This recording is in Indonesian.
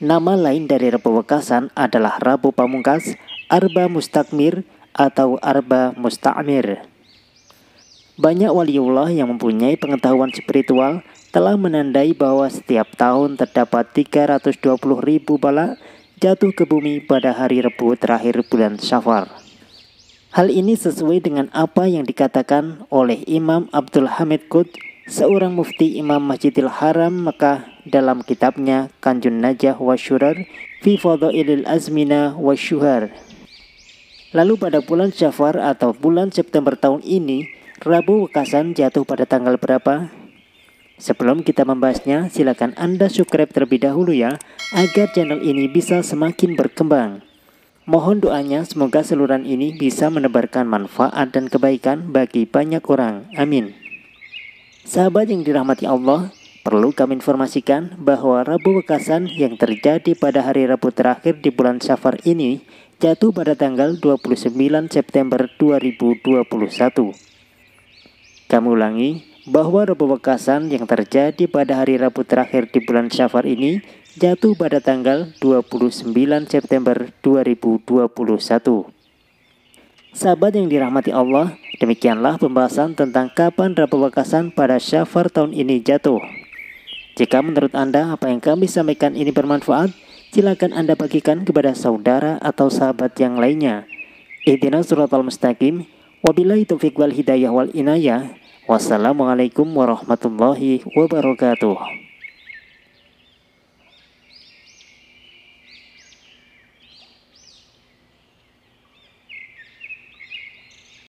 Nama lain dari Rebo Wekasan adalah Rabu Pamungkas, Arba Mustakmir, atau Arba Mustamir. Banyak waliullah yang mempunyai pengetahuan spiritual telah menandai bahwa setiap tahun terdapat 320 ribu bala jatuh ke bumi pada hari Rebu terakhir bulan Syafar. Hal ini sesuai dengan apa yang dikatakan oleh Imam Abdul Hamid Qud, seorang mufti Imam Masjidil Haram Mekah dalam kitabnya Kanjun Najah wa Syurar fi Fadha'ilil Azmina wa Syuhar. Lalu pada bulan Syafar atau bulan September tahun ini, Rabu Wekasan jatuh pada tanggal berapa? Sebelum kita membahasnya, silakan Anda subscribe terlebih dahulu ya, agar channel ini bisa semakin berkembang. Mohon doanya semoga seluruhan ini bisa menebarkan manfaat dan kebaikan bagi banyak orang. Amin. Sahabat yang dirahmati Allah, Perlu kami informasikan bahwa Rabu Bekasan yang terjadi pada hari Rabu terakhir di bulan Safar ini jatuh pada tanggal 29 September 2021. Kami ulangi bahwa Rabu Bekasan yang terjadi pada hari Rabu terakhir di bulan Safar ini jatuh pada tanggal 29 September 2021. Sahabat yang dirahmati Allah, demikianlah pembahasan tentang kapan Rabu Wakasan pada Syafar tahun ini jatuh. Jika menurut Anda apa yang kami sampaikan ini bermanfaat, silakan Anda bagikan kepada saudara atau sahabat yang lainnya. Ihdinas suratul mustaqim, wabillahi taufiq wal hidayah wal inayah, wassalamualaikum warahmatullahi wabarakatuh.